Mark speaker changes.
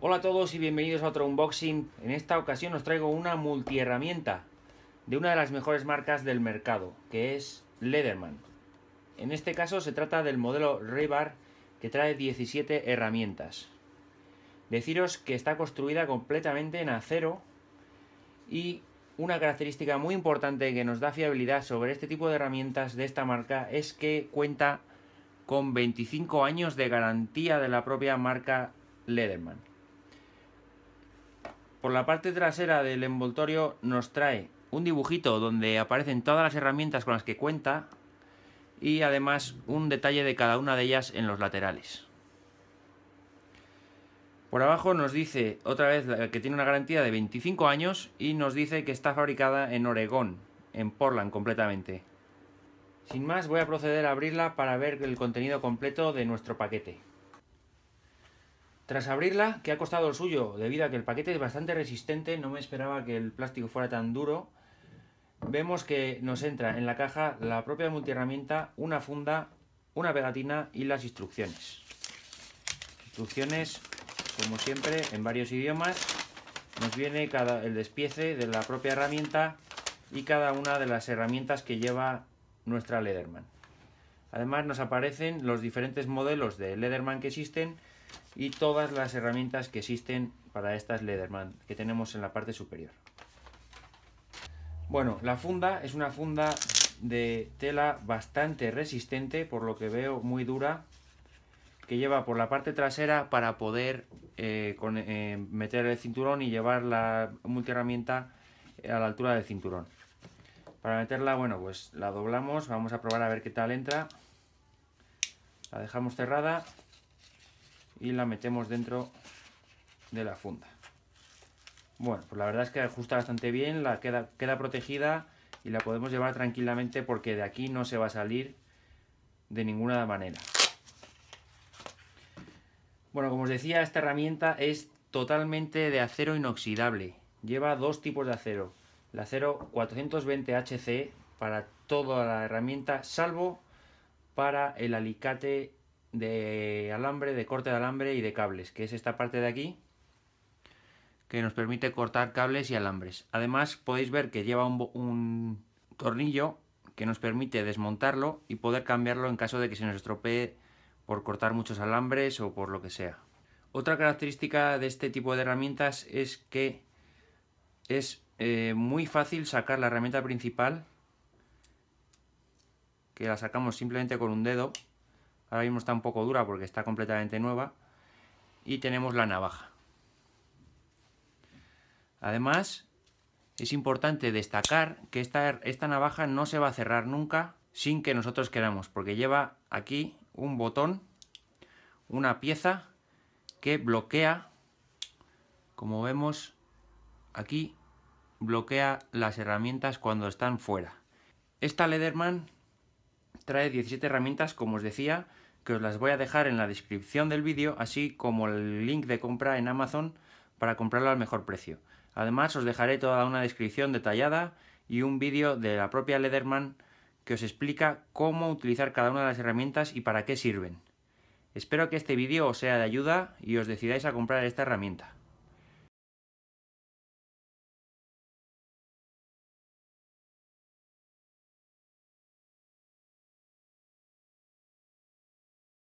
Speaker 1: Hola a todos y bienvenidos a otro unboxing. En esta ocasión os traigo una multiherramienta de una de las mejores marcas del mercado, que es Leatherman. En este caso se trata del modelo Rebar que trae 17 herramientas. Deciros que está construida completamente en acero y una característica muy importante que nos da fiabilidad sobre este tipo de herramientas de esta marca es que cuenta con 25 años de garantía de la propia marca Leatherman. Por la parte trasera del envoltorio nos trae un dibujito donde aparecen todas las herramientas con las que cuenta y además un detalle de cada una de ellas en los laterales. Por abajo nos dice otra vez que tiene una garantía de 25 años y nos dice que está fabricada en Oregón, en Portland completamente. Sin más voy a proceder a abrirla para ver el contenido completo de nuestro paquete. Tras abrirla, que ha costado el suyo, debido a que el paquete es bastante resistente, no me esperaba que el plástico fuera tan duro, vemos que nos entra en la caja la propia multiherramienta, una funda, una pegatina y las instrucciones. Instrucciones, como siempre, en varios idiomas. Nos viene cada, el despiece de la propia herramienta y cada una de las herramientas que lleva nuestra Lederman. Además nos aparecen los diferentes modelos de Lederman que existen y todas las herramientas que existen para estas Leatherman que tenemos en la parte superior. Bueno, la funda es una funda de tela bastante resistente, por lo que veo muy dura, que lleva por la parte trasera para poder eh, eh, meter el cinturón y llevar la multiherramienta eh, a la altura del cinturón. Para meterla, bueno, pues la doblamos, vamos a probar a ver qué tal entra. La dejamos cerrada y la metemos dentro de la funda. Bueno, pues la verdad es que ajusta bastante bien, la queda, queda protegida y la podemos llevar tranquilamente porque de aquí no se va a salir de ninguna manera. Bueno, como os decía, esta herramienta es totalmente de acero inoxidable. Lleva dos tipos de acero. El acero 420 HC para toda la herramienta, salvo para el alicate de alambre, de corte de alambre y de cables, que es esta parte de aquí que nos permite cortar cables y alambres. Además podéis ver que lleva un, tornillo que nos permite desmontarlo y poder cambiarlo en caso de que se nos estropee por cortar muchos alambres o por lo que sea. Otra característica de este tipo de herramientas es que es eh, muy fácil sacar la herramienta principal, que la sacamos simplemente con un dedo, Ahora mismo está un poco dura porque está completamente nueva. Y tenemos la navaja. Además, es importante destacar que esta, esta navaja no se va a cerrar nunca sin que nosotros queramos, porque lleva aquí un botón, una pieza que bloquea, como vemos aquí, bloquea las herramientas cuando están fuera. Esta Lederman trae 17 herramientas, como os decía, que os las voy a dejar en la descripción del vídeo, así como el link de compra en Amazon para comprarlo al mejor precio. Además, os dejaré toda una descripción detallada y un vídeo de la propia Lederman que os explica cómo utilizar cada una de las herramientas y para qué sirven. Espero que este vídeo os sea de ayuda y os decidáis a comprar esta herramienta.